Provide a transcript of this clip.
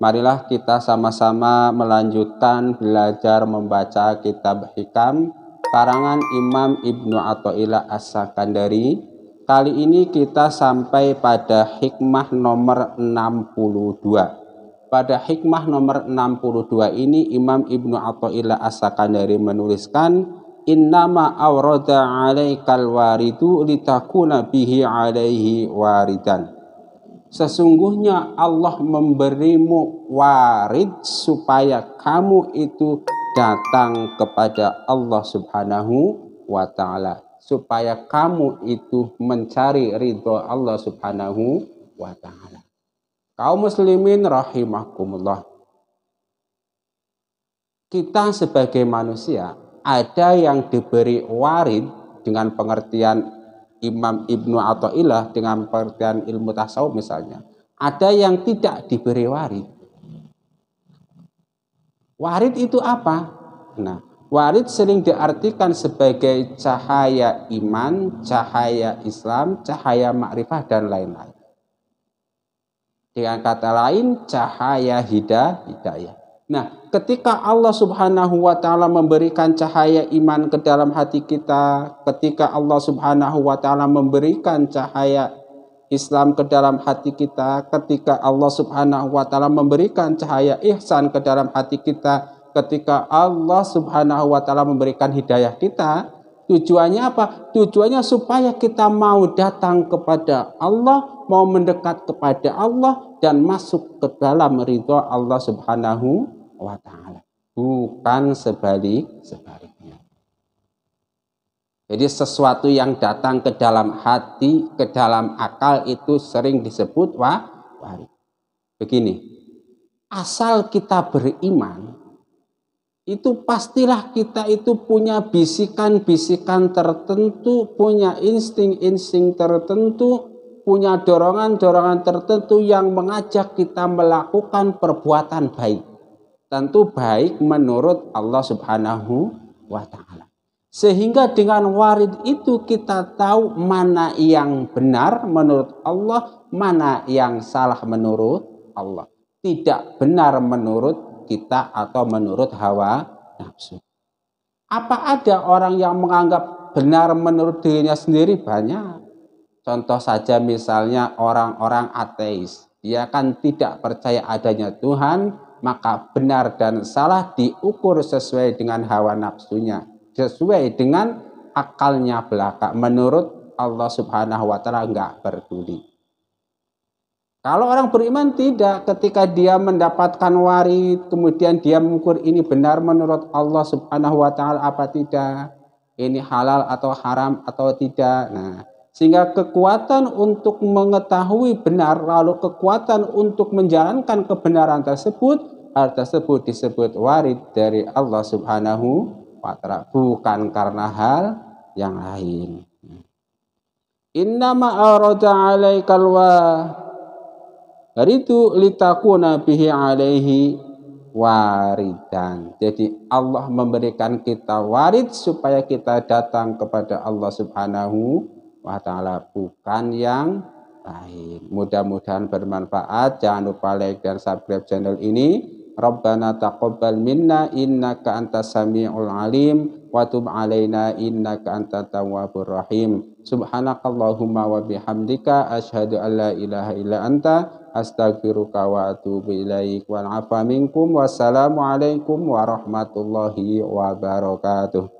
marilah kita sama-sama melanjutkan belajar membaca kitab hikam karangan Imam Ibnu Athaillah As-Sakandari. Kali ini kita sampai pada hikmah nomor 62. Pada hikmah nomor 62 ini Imam Ibnu Athaillah As-Sakandari menuliskan innama awrada alaikal waridu litakuna bihi alaihi waridan Sesungguhnya Allah memberimu warid supaya kamu itu datang kepada Allah Subhanahu wa taala supaya kamu itu mencari ridho Allah Subhanahu wa taala. Kaum muslimin rahimakumullah. Kita sebagai manusia ada yang diberi warid dengan pengertian Imam Ibnu Athaillah dengan pengertian ilmu tasawuf misalnya, ada yang tidak diberi warid. Warid itu apa? Nah, warid sering diartikan sebagai cahaya iman, cahaya Islam, cahaya makrifah dan lain-lain. Dengan kata lain, cahaya hidayah. Nah, ketika Allah Subhanahu wa taala memberikan cahaya iman ke dalam hati kita, ketika Allah Subhanahu wa taala memberikan cahaya Islam ke dalam hati kita, ketika Allah Subhanahu wa taala memberikan cahaya ihsan ke dalam hati kita, ketika Allah Subhanahu wa taala memberikan hidayah kita, tujuannya apa? Tujuannya supaya kita mau datang kepada Allah, mau mendekat kepada Allah dan masuk ke dalam ridho Allah Subhanahu wa taala. Bukan sebalik sebaliknya. Jadi sesuatu yang datang ke dalam hati, ke dalam akal itu sering disebut wa wari. Begini, asal kita beriman, itu pastilah kita itu punya bisikan-bisikan tertentu, punya insting-insting tertentu, punya dorongan-dorongan tertentu yang mengajak kita melakukan perbuatan baik tentu baik menurut Allah Subhanahu wa taala. Sehingga dengan warid itu kita tahu mana yang benar menurut Allah, mana yang salah menurut Allah. Tidak benar menurut kita atau menurut hawa nafsu. Apa ada orang yang menganggap benar menurut dirinya sendiri? Banyak. Contoh saja misalnya orang-orang ateis. Dia kan tidak percaya adanya Tuhan, maka benar dan salah diukur sesuai dengan hawa nafsunya, sesuai dengan akalnya belaka. Menurut Allah Subhanahu wa taala enggak peduli. Kalau orang beriman tidak ketika dia mendapatkan waris kemudian dia mengukur ini benar menurut Allah Subhanahu wa taala apa tidak, ini halal atau haram atau tidak. Nah, sehingga kekuatan untuk mengetahui benar lalu kekuatan untuk menjalankan kebenaran tersebut hal tersebut disebut warid dari Allah Subhanahu wa taala bukan karena hal yang lain. Innama arada alaikal wa itu litakuna bihi alaihi waridan. Jadi Allah memberikan kita warid supaya kita datang kepada Allah Subhanahu wa wa ta'ala bukan yang lain. Mudah-mudahan bermanfaat. Jangan lupa like dan subscribe channel ini. Rabbana taqabbal minna innaka antas samiul alim wa tub alaina innaka antat tawwabur rahim. Subhanakallahumma wa bihamdika asyhadu an la ilaha illa anta astaghfiruka wa atubu ilaik. Wal afa minkum wassalamu alaikum warahmatullahi wabarakatuh.